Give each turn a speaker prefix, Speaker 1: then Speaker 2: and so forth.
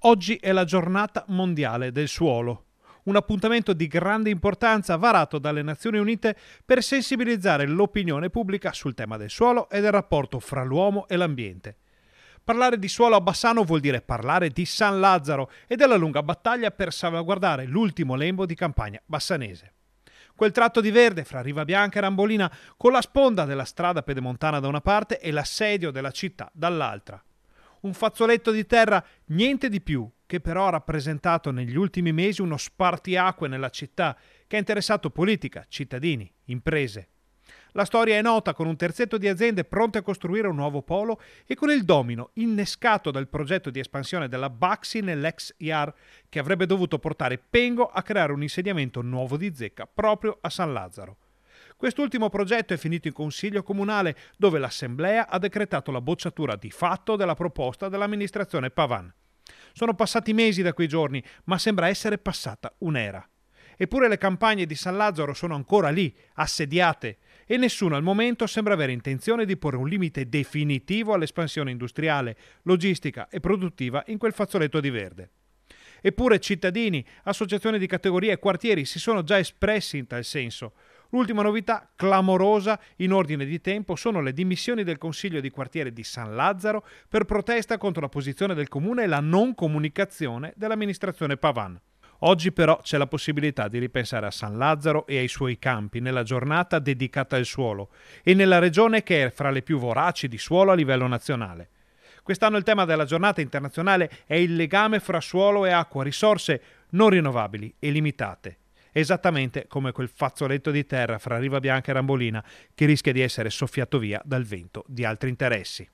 Speaker 1: Oggi è la giornata mondiale del suolo un appuntamento di grande importanza varato dalle Nazioni Unite per sensibilizzare l'opinione pubblica sul tema del suolo e del rapporto fra l'uomo e l'ambiente. Parlare di suolo a Bassano vuol dire parlare di San Lazzaro e della lunga battaglia per salvaguardare l'ultimo lembo di campagna bassanese. Quel tratto di verde fra Riva Bianca e Rambolina, con la sponda della strada pedemontana da una parte e l'assedio della città dall'altra un fazzoletto di terra, niente di più, che però ha rappresentato negli ultimi mesi uno spartiacque nella città, che ha interessato politica, cittadini, imprese. La storia è nota con un terzetto di aziende pronte a costruire un nuovo polo e con il domino innescato dal progetto di espansione della Baxi nell'ex IAR che avrebbe dovuto portare Pengo a creare un insediamento nuovo di zecca proprio a San Lazzaro. Quest'ultimo progetto è finito in Consiglio Comunale, dove l'Assemblea ha decretato la bocciatura di fatto della proposta dell'amministrazione Pavan. Sono passati mesi da quei giorni, ma sembra essere passata un'era. Eppure le campagne di San Lazzaro sono ancora lì, assediate, e nessuno al momento sembra avere intenzione di porre un limite definitivo all'espansione industriale, logistica e produttiva in quel fazzoletto di verde. Eppure cittadini, associazioni di categoria e quartieri si sono già espressi in tal senso. L'ultima novità clamorosa in ordine di tempo sono le dimissioni del Consiglio di quartiere di San Lazzaro per protesta contro la posizione del comune e la non comunicazione dell'amministrazione Pavan. Oggi però c'è la possibilità di ripensare a San Lazzaro e ai suoi campi nella giornata dedicata al suolo e nella regione che è fra le più voraci di suolo a livello nazionale. Quest'anno il tema della giornata internazionale è il legame fra suolo e acqua, risorse non rinnovabili e limitate esattamente come quel fazzoletto di terra fra Riva Bianca e Rambolina che rischia di essere soffiato via dal vento di altri interessi.